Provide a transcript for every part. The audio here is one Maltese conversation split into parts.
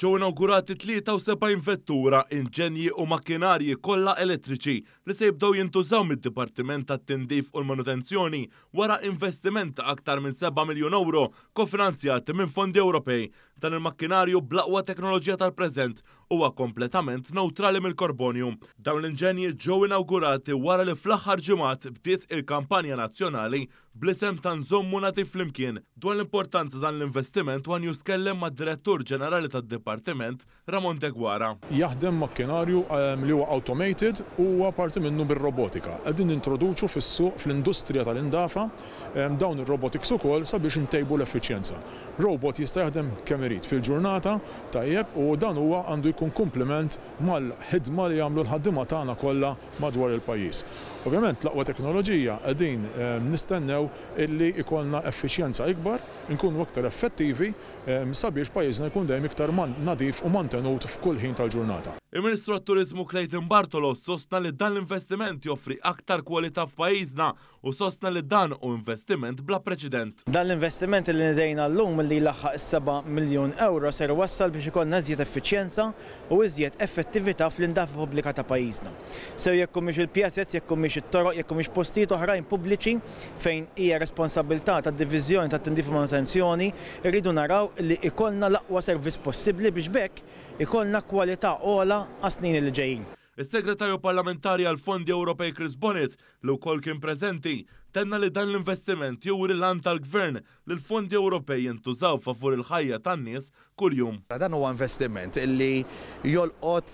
ġew inaugurati 73 vettura, inġenji u makkinarji kollha elettriċi li se jibdew jintużaw mid-Dipartiment tat-Tindif u l-Manutenzjoni wara investiment ta' aktar minn 7 miljun euro kofinanzjat minn fondi Ewropej. Dan il-makkinarju blaqwa teknoloġija tal-preżent huwa kompletament neutrali mill-karbonju. Dawn l-inġenji ġew inaugurati wara li fl-aħħar ġimgħat bdiet il-kampanja nazzjonali blisem ta' nżommu nagħti flimkien dwar l-importanza dan l-investiment wan justkellem mad direttur ġenerali tad-Dipartiment Ramon Degwara. Jaħdem makkinarju ehm, li huwa automated huwa parti minnu bir-robotika. Qegħdin introduċu fis-suq fl-industrija tal-indafa ehm, dawn ir-robotics ukoll sabiex intejbu l-effiċjenza. Robot jista' jaħdem kemm irid fil-ġurnata tajjeb u dan huwa għandu jkun tkun komplement mal-ħidma li jagħmlu l-ħaddima tagħna kollha madwar il-pajjiż. Ovvjament l-aqwa teknoloġija qegħdin eh, nistennew illi ikolna effiċjenza ikbar, inkunu aktar effettivi eh, sabiex pajjiżna jkun dejjem iktar nadif u mantenut f'kull ħin tal-ġurnata. Il-Ministru għat-Turizmu Clayton Bartolos sostna li dan l-investiment joffri aktar kwalità f'pajjiżna u sostna li dan u investiment bla preċedent. Dan l-investiment li nidejna l-lum li laħħaq 7 miljon euro ser wassal biex ikollna żjed effiċjenza u iżjed effettività fl-indaf pubblika ta' pajjiżna. Sew jekk mhix il-pjazzett, jekk mhix it-toroq, jekk mhix postijiet oħrajn pubbliċi fejn hija responsabilità tad-diviżjoni tat-tindif manutenzjoni, irridu naraw li ikollna l-aqwa servizz possibbli biex bekk ikollna kwalità ogħla għasnin il li ġejjin. Is-segretarju parlamentari għal-Fondi Ewropej Chris Bonnet li wkoll kien prezenti, tenna li dan l-investiment jew il lan tal-gvern li l-fondi Ewropej jintużaw favur il-ħajja tan-nies kuljum. Dan huwa investiment illi jolqot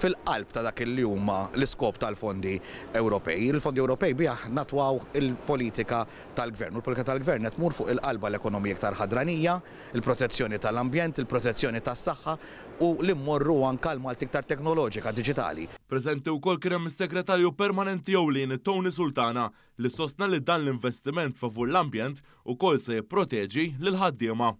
fil-qalb ta' dak li huma l-iskop tal-fondi Ewropej. Il-fondi Ewropej bih natwaw il-politika tal-gvern. U l-politika tal-gvern qed tmur fuq il-qalba l-ekonomija iktar ħadranija, il-protezzjoni tal-ambjent, il-protezzjoni tas-saħħa u li mmorru anka l-Malti teknoloġika digitali. Preżenti wkoll kien hemm is-segretarju permanenti Jowlin, Tony Sultana li sostna li dan l-investiment favur l-ambjent u kol se jipproteġi l-ħaddiema.